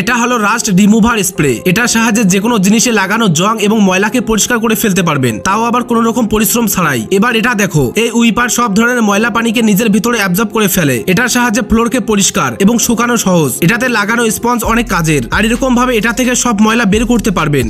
এটা হলো rushed remover spray এটার সাহায্যে যে কোনো জিনিসে লাগানো জং এবং ময়লাকে পরিষ্কার করে ফেলতে পারবেন তাও আবার কোনো রকম পরিশ্রম ছাড়াই এবার এটা দেখো এই উইপার সব ধরনের ময়লা পানিকে নিজের ভিতরে অ্যাবজর্ব করে ফেলে এটার সাহায্যে ফ্লোরকে পরিষ্কার এবং শুকানো সহজ এটাতে লাগানো স্পঞ্জ অনেক কাজের আর এরকম ভাবে এটা থেকে সব ময়লা বের করতে পারবেন